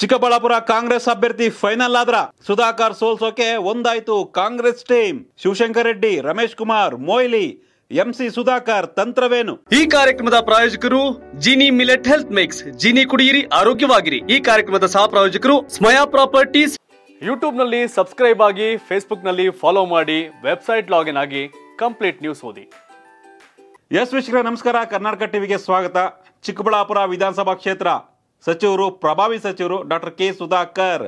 ಚಿಕ್ಕಬಳ್ಳಾಪುರ ಕಾಂಗ್ರೆಸ್ ಅಭ್ಯರ್ಥಿ ಫೈನಲ್ ಆದ್ರ ಸುಧಾಕರ್ ಸೋಲ್ಸೋಕೆ ಒಂದಾಯ್ತು ಕಾಂಗ್ರೆಸ್ ಟೀಮ್ ಶಿವಶಂಕರ್ ರೆಡ್ಡಿ ರಮೇಶ್ ಕುಮಾರ್ ಮೊಯ್ಲಿ ಎಂಸಿ ಸುಧಾಕರ್ ತಂತ್ರವೇನು ಈ ಕಾರ್ಯಕ್ರಮದ ಪ್ರಾಯೋಜಕರು Jini millet health mix Jini ಕುಡಿಯಿರಿ ಆರೋಗ್ಯವಾಗಿರಿ ಈ ಕಾರ್ಯಕ್ರಮದ ಸಹ ಪ್ರಾಯೋಜಕರು ಸ್ಮಯಾ ಪ್ರಾಪರ್ಟೀಸ್ ಯೂಟ್ಯೂಬ್ ನಲ್ಲಿ ಸಬ್ಸ್ಕ್ರೈಬ್ ಆಗಿ ಫೇಸ್ಬುಕ್ ನಲ್ಲಿ ಫಾಲೋ ಮಾಡಿ ವೆಬ್ಸೈಟ್ ಲಾಗಿನ್ ಆಗಿ ಕಂಪ್ಲೀಟ್ ನ್ಯೂಸ್ ಓದಿ ಎಸ್ ವಿಶ್ವ ನಮಸ್ಕಾರ ಕರ್ನಾಟಕ ಟಿವಿಗೆ ಸ್ವಾಗತ ಚಿಕ್ಕಬಳ್ಳಾಪುರ ವಿಧಾನಸಭಾ ಕ್ಷೇತ್ರ ಸಚಿವರು ಪ್ರಭಾವಿ ಸಚಿವರು ಡಾಕ್ಟರ್ ಕೆ ಸುಧಾಕರ್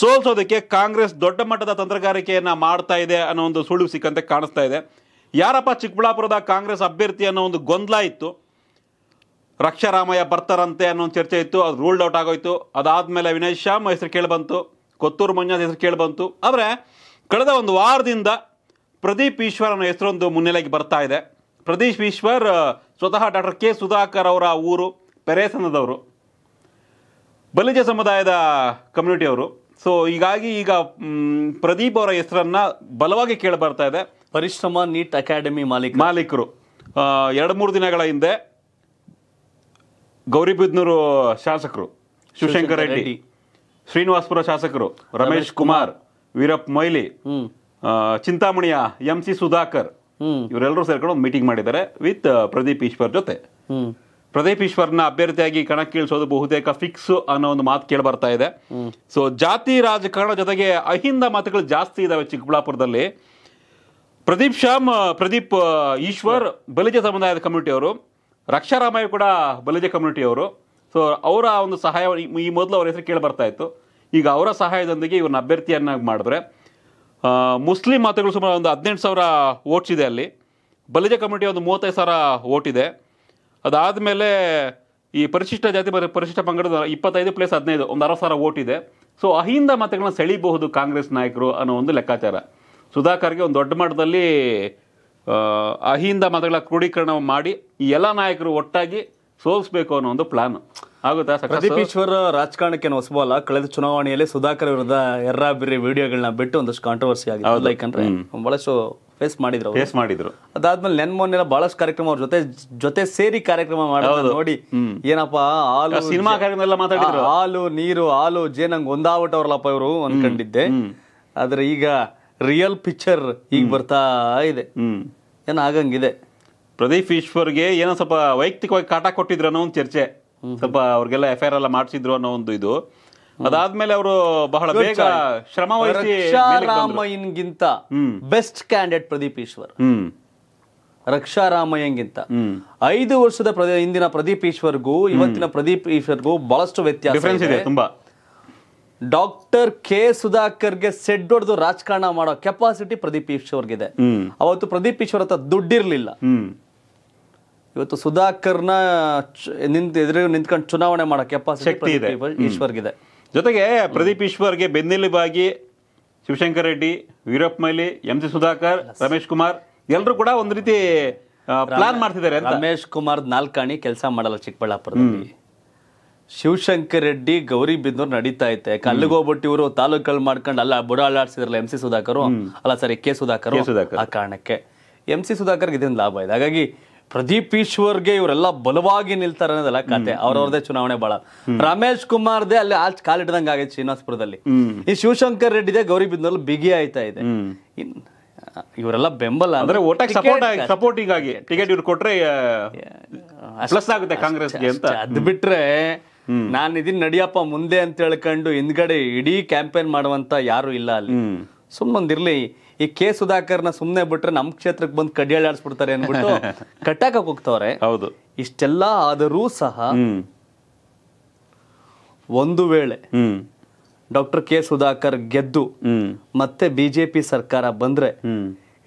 ಸೋಲ್ಸೋದಕ್ಕೆ ಕಾಂಗ್ರೆಸ್ ದೊಡ್ಡ ಮಟ್ಟದ ತಂತ್ರಗಾರಿಕೆಯನ್ನು ಮಾಡ್ತಾ ಇದೆ ಅನ್ನೋ ಒಂದು ಸುಳಿವು ಸಿಕ್ಕಂತೆ ಕಾಣಿಸ್ತಾ ಇದೆ ಯಾರಪ್ಪ ಚಿಕ್ಕಬಳ್ಳಾಪುರದ ಕಾಂಗ್ರೆಸ್ ಅಭ್ಯರ್ಥಿ ಅನ್ನೋ ಒಂದು ಗೊಂದಲ ಇತ್ತು ರಕ್ಷಾರಾಮಯ್ಯ ಬರ್ತಾರಂತೆ ಅನ್ನೋ ಒಂದು ಚರ್ಚೆ ಇತ್ತು ಅದು ರೂಲ್ಡ್ ಔಟ್ ಆಗೋಯ್ತು ಅದಾದಮೇಲೆ ವಿನಯ್ ಶ್ಯಾಮ್ ಹೆಸರು ಕೇಳಿಬಂತು ಕೊತ್ತೂರು ಮಂಜಾದ ಹೆಸರು ಕೇಳಿಬಂತು ಆದರೆ ಕಳೆದ ಒಂದು ವಾರದಿಂದ ಪ್ರದೀಪ್ ಈಶ್ವರ್ ಅನ್ನೋ ಹೆಸರೊಂದು ಮುನ್ನೆಲೆಗೆ ಬರ್ತಾ ಇದೆ ಪ್ರದೀಪ್ ಈಶ್ವರ್ ಸ್ವತಃ ಡಾಕ್ಟರ್ ಕೆ ಸುಧಾಕರ್ ಅವರ ಊರು ಪೆರೇಸನದವರು ಬಲಿಜ ಸಮುದಾಯದ ಕಮ್ಯುನಿಟಿ ಅವರು ಸೊ ಹೀಗಾಗಿ ಈಗ ಪ್ರದೀಪ್ ಅವರ ಹೆಸರನ್ನ ಬಲವಾಗಿ ಕೇಳಿ ಬರ್ತಾ ಇದೆ ಪರಿಶ್ರಮ ನೀಟ್ ಅಕಾಡೆಮಿ ಮಾಲೀಕ ಮಾಲೀಕರು ಎರಡು ಮೂರು ದಿನಗಳ ಹಿಂದೆ ಗೌರಿಬಿದ್ನೂರು ಶಾಸಕರು ಶಿವಶಂಕರ ರೆಡ್ಡಿ ಶ್ರೀನಿವಾಸಪುರ ಶಾಸಕರು ರಮೇಶ್ ಕುಮಾರ್ ವೀರಪ್ಪ ಮೊಯ್ಲಿ ಚಿಂತಾಮಣಿಯ ಎಂ ಸಿ ಸುಧಾಕರ್ ಇವರೆಲ್ಲರೂ ಸೇರ್ಕೊಂಡು ಮೀಟಿಂಗ್ ಮಾಡಿದ್ದಾರೆ ವಿತ್ ಪ್ರದೀಪ್ ಈಶ್ವರ್ ಜೊತೆ ಪ್ರದೀಪ್ ಈಶ್ವರ್ನ ಅಭ್ಯರ್ಥಿಯಾಗಿ ಕಣಕ್ಕಿಳಿಸೋದು ಬಹುತೇಕ ಫಿಕ್ಸ್ ಅನ್ನೋ ಒಂದು ಮಾತು ಕೇಳಿ ಬರ್ತಾ ಇದೆ ಸೊ ಜಾತಿ ರಾಜಕಾರಣ ಜೊತೆಗೆ ಅಹಿಂದ ಮಾತುಗಳು ಜಾಸ್ತಿ ಇದಾವೆ ಚಿಕ್ಕಬಳ್ಳಾಪುರದಲ್ಲಿ ಪ್ರದೀಪ್ ಶ್ಯಾಮ್ ಪ್ರದೀಪ್ ಈಶ್ವರ್ ಬಲಿಜ ಸಮುದಾಯದ ಅವರು ರಕ್ಷಾರಾಮಯ್ಯ ಕೂಡ ಬಲಿಜ ಅವರು ಸೊ ಅವರ ಒಂದು ಸಹಾಯ ಈ ಮೊದಲು ಅವರ ಹೆಸರು ಕೇಳಿ ಬರ್ತಾ ಇತ್ತು ಈಗ ಅವರ ಸಹಾಯದೊಂದಿಗೆ ಇವ್ರನ್ನ ಅಭ್ಯರ್ಥಿಯನ್ನಾಗಿ ಮಾಡಿದ್ರೆ ಮುಸ್ಲಿಂ ಮತಗಳು ಸುಮಾರು ಒಂದು ಹದಿನೆಂಟು ಸಾವಿರ ಓಟ್ಸ್ ಇದೆ ಅಲ್ಲಿ ಬಲಿಜ ಕಮ್ಯುನಿಟಿ ಒಂದು ಮೂವತ್ತೈದು ಸಾವಿರ ಓಟ್ ಇದೆ ಮೇಲೆ ಈ ಪರಿಶಿಷ್ಟ ಜಾತಿ ಪರಿಶಿಷ್ಟ ಪಂಗಡದ ಇಪ್ಪತ್ತೈದು ಪ್ಲಸ್ ಹದಿನೈದು ಒಂದು ಅರವತ್ತು ಸಾವಿರ ಓಟ್ ಇದೆ ಸೊ ಅಹಿಂದ ಮತಗಳನ್ನ ಸೆಳಿಬಹುದು ಕಾಂಗ್ರೆಸ್ ನಾಯಕರು ಅನ್ನೋ ಒಂದು ಲೆಕ್ಕಾಚಾರ ಸುಧಾಕರ್ಗೆ ಒಂದು ದೊಡ್ಡ ಮಟ್ಟದಲ್ಲಿ ಅಹಿಂದ ಮತಗಳ ಕ್ರೋಢೀಕರಣ ಮಾಡಿ ಈ ಎಲ್ಲ ನಾಯಕರು ಒಟ್ಟಾಗಿ ಸೋಲಿಸಬೇಕು ಅನ್ನೋ ಒಂದು ಪ್ಲಾನ್ ಆಗುತ್ತಾ ಪ್ರದೀಪ್ ಈಶ್ವರ್ ರಾಜಕಾರಣಕ್ಕೆ ಹೊಸಬಲ್ಲ ಕಳೆದ ಚುನಾವಣೆಯಲ್ಲಿ ಸುಧಾಕರ್ ವಿರುದ್ಧ ಎರ್ರಾಬಿರಿ ವಿಡಿಯೋಗಳನ್ನ ಬಿಟ್ಟು ಒಂದಷ್ಟು ಕಾಂಟ್ರವರ್ಸಿ ಆಗಿದೆ ಯಾಕಂದ್ರೆ ಬಹಳಷ್ಟು ಫೇಸ್ ಮಾಡಿದ್ರು ಫೇಸ್ ಮಾಡಿದ್ರು ಅದಾದ್ಮೇಲೆ ನೆನ್ ಮೊನ್ನೆಲ್ಲ ಬಹಳಷ್ಟು ಕಾರ್ಯಕ್ರಮ ಅವ್ರ ಜೊತೆ ಜೊತೆ ಸೇರಿ ಕಾರ್ಯಕ್ರಮ ಮಾಡೋದು ನೋಡಿ ಏನಪ್ಪಾ ಹಾಲು ಸಿನಿಮಾ ಕಾರ್ಯಕ್ರಮ ಎಲ್ಲ ಮಾತಾಡಿದ್ರು ಹಾಲು ನೀರು ಹಾಲು ಜೇನಂಗ್ ಒಂದಾವಟವ್ರಲ್ಲಪ್ಪ ಇವರು ಅನ್ಕೊಂಡಿದ್ದೆ ಆದ್ರೆ ಈಗ ರಿಯಲ್ ಪಿಕ್ಚರ್ ಈಗ ಬರ್ತಾ ಇದೆ ಏನೋ ಆಗಂಗಿದೆ ಪ್ರದೀಪ್ ಈಶ್ವರ್ಗೆ ಏನೋ ಸ್ವಲ್ಪ ವೈಯಕ್ತಿಕವಾಗಿ ಕಾಟ ಕೊಟ್ಟಿದ್ರು ಅನ್ನೋ ಒಂದು ಚರ್ಚೆ ಸ್ವಲ್ಪ ಅವ್ರಿಗೆಲ್ಲ ಎಫ್ ಐ ಆರ್ ಎಲ್ಲ ಮಾಡಿಸಿದ್ರು ಅನ್ನೋ ಒಂದು ಇದು ಅದಾದ್ಮೇಲೆ ಅವರು ಬಹಳ ಬೇಗ ಶ್ರಮ ಬೆಸ್ಟ್ ಕ್ಯಾಂಡಿಡೇಟ್ ಪ್ರದೀಪ್ ಈಶ್ವರ್ ರಕ್ಷಾರಾಮಯ್ಯಂಗಿಂತ ಐದು ವರ್ಷದ ಹಿಂದಿನ ಪ್ರದೀಪ್ ಈಶ್ವರ್ಗೂ ಇವತ್ತಿನ ಪ್ರದೀಪ್ ಈಶ್ವರ್ಗೂ ಬಹಳಷ್ಟು ವ್ಯತ್ಯಾಸ ಇದೆ ತುಂಬಾ ಡಾಕ್ಟರ್ ಕೆ ಸುಧಾಕರ್ಗೆ ಸೆಡ್ ಹೊಡೆದು ರಾಜಕಾರಣ ಮಾಡೋ ಕೆಪಾಸಿಟಿ ಪ್ರದೀಪ್ ಈಶ್ವರ್ಗಿದೆ ಅವತ್ತು ಪ್ರದೀಪ್ ಈಶ್ವರ್ ಹತ್ರ ದುಡ್ಡಿರ್ಲಿಲ್ಲ ಇವತ್ತು ಸುಧಾಕರ್ನ ನಿಂತ ಎದುರು ನಿಂತ್ಕೊಂಡು ಚುನಾವಣೆ ಮಾಡೋ ಕೆಪಾಸಿಟಿ ಈಶ್ವರ್ಗಿದೆ ಜೊತೆಗೆ ಪ್ರದೀಪ್ ಈಶ್ವರ್ಗೆ ಬೆನ್ನೆಲುಬಾಗಿ ಶಿವಶಂಕರ್ ರೆಡ್ಡಿ ವೀರಪ್ಪ ಮೈಲಿ ಎಂ ಸಿ ಸುಧಾಕರ್ ರಮೇಶ್ ಕುಮಾರ್ ಎಲ್ಲರೂ ಕೂಡ ಒಂದು ರೀತಿ ಪ್ಲಾನ್ ಮಾಡ್ತಿದ್ದಾರೆ ರಮೇಶ್ ಕುಮಾರ್ ನಾಲ್ಕಾಣಿ ಕೆಲಸ ಮಾಡಲ್ಲ ಚಿಕ್ಕಬಳ್ಳಾಪುರದಲ್ಲಿ ಶಿವಶಂಕರ್ ರೆಡ್ಡಿ ಗೌರಿ ಬಿದ್ದೂರು ನಡೀತಾ ಇತ್ತೆ ಅಲ್ಲಿಗೆ ಇವರು ತಾಲೂಕಲ್ಲಿ ಮಾಡ್ಕೊಂಡು ಅಲ್ಲ ಬುಡ ಎಂ ಸಿ ಸುಧಾಕರ್ ಅಲ್ಲ ಸರಿ ಕೆ ಸುಧಾಕರ್ ಆ ಕಾರಣಕ್ಕೆ ಎಂ ಸಿ ಸುಧಾಕರ್ಗೆ ಇದೊಂದು ಲಾಭ ಇದೆ ಹಾಗಾಗಿ ಪ್ರದೀಪ್ ಈಶ್ವರ್ಗೆ ಇವರೆಲ್ಲ ಬಲವಾಗಿ ನಿಲ್ತಾರೆ ಅನ್ನೋದಲ್ಲ ಕತೆ ಅವ್ರವ್ರದೇ ಚುನಾವಣೆ ಬಹಳ ರಮೇಶ್ ಕುಮಾರ್ದೇ ಅಲ್ಲಿ ಆಚ್ ಕಾಲಿಡ್ದಂಗೆ ಆಗೈತೆ ಶ್ರೀನಿವಾಸಪುರದಲ್ಲಿ ಈ ಶಿವಶಂಕರ್ ಗೌರಿ ಗೌರಿಬಿದ್ನಲ್ಲಿ ಬಿಗಿ ಆಯ್ತಾ ಇದೆ ಇವರೆಲ್ಲ ಬೆಂಬಲ ಅಂದ್ರೆ ಓಟಾಗಿ ಸಪೋರ್ಟ್ ಸಪೋರ್ಟಿಂಗ್ ಆಗಿ ಟಿಕೆಟ್ ಇವ್ರು ಕೊಟ್ರೆ ಪ್ಲಸ್ ಆಗುತ್ತೆ ಕಾಂಗ್ರೆಸ್ ಅಂತ ಅದ್ ಬಿಟ್ರೆ ನಾನು ಇದನ್ನ ನಡಿಯಪ್ಪ ಮುಂದೆ ಅಂತ ಹೇಳ್ಕೊಂಡು ಹಿಂದ್ಗಡೆ ಇಡೀ ಕ್ಯಾಂಪೇನ್ ಮಾಡುವಂತ ಯಾರು ಇಲ್ಲ ಅಲ್ಲಿ ಸುಮ್ಮನೊಂದಿರಲಿ ಈ ಕೆ ಸುಧಾಕರ್ನ ಸುಮ್ಮನೆ ಬಿಟ್ರೆ ನಮ್ಮ ಕ್ಷೇತ್ರಕ್ಕೆ ಬಂದು ಕಡ್ಡಿಯಾಳಾಡಿಸ್ಬಿಡ್ತಾರೆ ಅನ್ಬಿಟ್ಟು ಕಟ್ಟಾಕ ಹೋಗ್ತವ್ರೆ ಹೌದು ಇಷ್ಟೆಲ್ಲ ಆದರೂ ಸಹ ಒಂದು ವೇಳೆ ಡಾಕ್ಟರ್ ಕೆ ಸುಧಾಕರ್ ಗೆದ್ದು ಮತ್ತೆ ಬಿಜೆಪಿ ಸರ್ಕಾರ ಬಂದ್ರೆ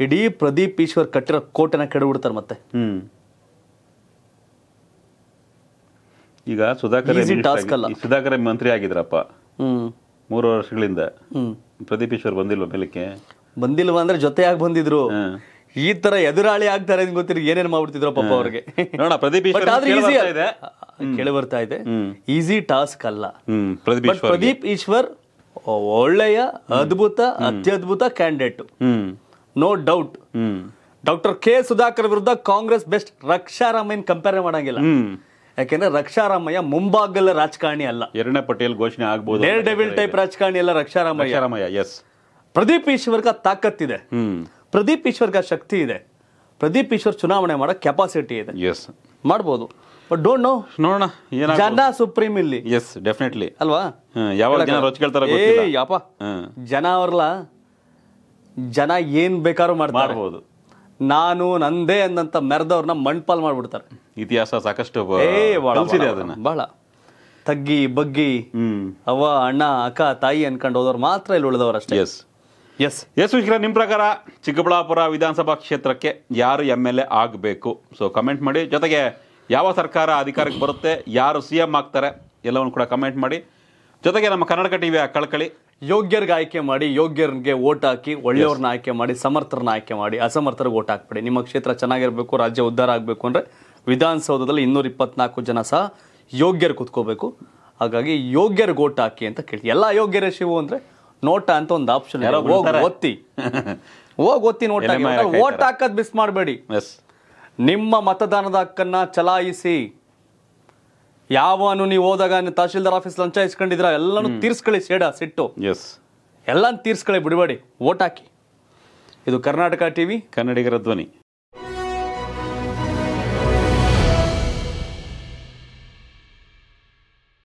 ಇಡೀ ಪ್ರದೀಪ್ ಈಶ್ವರ್ ಕಟ್ಟಿರೋ ಕೋಟೆನ ಕೆಡಬಿಡ್ತಾರೆ ಮತ್ತೆ ಈಗ ಸುಧಾಕರ್ ಸುಧಾಕರ್ ಮಂತ್ರಿ ಆಗಿದ್ರಪ್ಪ ಮೂರು ವರ್ಷಗಳಿಂದ ಪ್ರದೀಪೇಶ್ವರ್ ಬಂದಿಲ್ವಾ ಮೇಲಕ್ಕೆ ಬಂದಿಲ್ವಾ ಅಂದ್ರೆ ಜೊತೆಯಾಗಿ ಬಂದಿದ್ರು ಈ ತರ ಎದುರಾಳಿ ಆಗ್ತಾರೆ ಅಂತ ಗೊತ್ತಿರ ಏನೇನ್ ಮಾಡ್ಬಿಡ್ತಿದ್ರು ಪಾಪ ಅವ್ರಿಗೆ ನೋಡ ಪ್ರದೀಪ್ ಕೇಳಿ ಬರ್ತಾ ಇದೆ ಈಸಿ ಟಾಸ್ಕ್ ಅಲ್ಲ ಪ್ರದೀಪ್ ಈಶ್ವರ್ ಒಳ್ಳೆಯ ಅದ್ಭುತ ಅತ್ಯದ್ಭುತ candidate no doubt doctor K Sudhakar ವಿರುದ್ಧ ಕಾಂಗ್ರೆಸ್ ಬೆಸ್ಟ್ ರಕ್ಷಾರಾಮ್ ಕಂಪೇರ್ ಮಾಡಂಗಿಲ್ಲ ಯಾಕೆಂದ್ರೆ ರಕ್ಷಾರಾಮಯ್ಯ ಮುಂಬಾಗಲ ರಾಜಕಾರಣಿ ಅಲ್ಲ ಎರಡನೇ ಪಟೇಲ್ ಘೋಷಣೆ ಆಗಬಹುದು ಡೇರ್ ಡೆವಿಲ್ ಟೈಪ್ ರಾಜಕಾರಣಿ ಅಲ್ಲ ರಕ್ಷಾರಾಮಯ್ಯ ಎಸ್ ಪ್ರದೀಪ್ ಈಶ್ವರ್ಗ ತಾಕತ್ತಿದೆ ಪ್ರದೀಪ್ ಈಶ್ವರ್ಗ ಶಕ್ತಿ ಇದೆ ಪ್ರದೀಪ್ ಈಶ್ವರ್ ಚುನಾವಣೆ ಮಾಡೋ ಕೆಪಾಸಿಟಿ ಇದೆ ಎಸ್ ಮಾಡ್ಬೋದು ಬಟ್ ಡೋಂಟ್ ನೋ ನೋಡೋಣ ಜನ ಸುಪ್ರೀಂ ಇಲ್ಲಿ ಎಸ್ ಡೆಫಿನೆಟ್ಲಿ ಅಲ್ವಾ ಯಾವಾಗ ಜನ ಯಾಪ ಜನ ಅವ್ರಲ್ಲ ಜನ ಏನು ಬೇಕಾದ್ರೂ ಮಾಡ್ತಾರೆ ನಾನು ನಂದೇ ಅಂದಂತ ಮೆರೆದವ್ರನ್ನ ಮಣ್ಪಾಲ್ ಮಾಡ್ಬಿಡ್ತಾರೆ ಇತಿಹಾಸ ಸಾಕಷ್ಟು ಬಹಳ ತಗ್ಗಿ ಬಗ್ಗಿ ಅವ ಅಣ್ಣ ಅಕ್ಕ ತಾಯಿ ಅನ್ಕೊಂಡು ಹೋದವ್ರು ಮಾತ್ರ ಇಲ್ಲಿ ಉಳಿದವರು ಅಷ್ಟೇ ಎಸ್ ಎಸ್ ಎಸ್ ವಿಶ್ರ ನಿಮ್ಮ ಪ್ರಕಾರ ಚಿಕ್ಕಬಳ್ಳಾಪುರ ವಿಧಾನಸಭಾ ಕ್ಷೇತ್ರಕ್ಕೆ ಯಾರು ಎಂ ಎಲ್ ಎ ಆಗಬೇಕು ಸೊ ಕಮೆಂಟ್ ಮಾಡಿ ಜೊತೆಗೆ ಯಾವ ಸರ್ಕಾರ ಅಧಿಕಾರಕ್ಕೆ ಬರುತ್ತೆ ಯಾರು ಸಿ ಎಂ ಆಗ್ತಾರೆ ಎಲ್ಲವನ್ನು ಕೂಡ ಕಮೆಂಟ್ ಮಾಡಿ ಜೊತೆಗೆ ನಮ್ಮ ಕನ್ನಡಕ ಆ ಕಳ್ಕಳಿ ಯೋಗ್ಯರ್ಗೆ ಆಯ್ಕೆ ಮಾಡಿ ಯೋಗ್ಯರ್ಗೆ ಓಟ್ ಹಾಕಿ ಒಳ್ಳೆಯವ್ರನ್ನ ಆಯ್ಕೆ ಮಾಡಿ ಸಮರ್ಥರನ್ನ ಆಯ್ಕೆ ಮಾಡಿ ಅಸಮರ್ಥರಿಗೆ ಓಟ್ ಹಾಕ್ಬೇಡಿ ನಿಮ್ಮ ಕ್ಷೇತ್ರ ಚೆನ್ನಾಗಿರಬೇಕು ರಾಜ್ಯ ಉದ್ಧಾರ ಆಗಬೇಕು ಅಂದರೆ ವಿಧಾನಸೌಧದಲ್ಲಿ ಇನ್ನೂರ ಇಪ್ಪತ್ನಾಲ್ಕು ಜನ ಸಹ ಯೋಗ್ಯರು ಕುತ್ಕೋಬೇಕು ಹಾಗಾಗಿ ಯೋಗ್ಯರಿಗೆ ಓಟ್ ಹಾಕಿ ಅಂತ ಕೇಳಿ ಎಲ್ಲ ಯೋಗ್ಯರೇ ಶಿವು ಅಂದರೆ ನೋಟ ಅಂತ ಒಂದು ಆಪ್ಷನ್ ಒತ್ತಿ ಹೋಗಿ ಒತ್ತಿ ನೋಟ ಓಟ್ ಹಾಕೋದು ಮಿಸ್ ಮಾಡಬೇಡಿ ನಿಮ್ಮ ಮತದಾನದ ಹಕ್ಕನ್ನು ಚಲಾಯಿಸಿ ಯಾವನು ನೀವು ಹೋದಾಗ ತಹಶೀಲ್ದಾರ್ ಆಫೀಸ್ ಲಂಚ ಇಸ್ಕೊಂಡಿದ್ರ ಎಲ್ಲಾನು ತೀರ್ಸ್ಕೊಳ್ಳಿ ಸೇಡ ಸಿಟ್ಟು ಎಸ್ ಎಲ್ಲಾನು ತೀರ್ಸ್ಕೊಳ್ಳಿ ಬಿಡಬೇಡಿ ಓಟ್ ಹಾಕಿ ಇದು ಕರ್ನಾಟಕ ಟಿವಿ ಕನ್ನಡಿಗರ ಧ್ವನಿ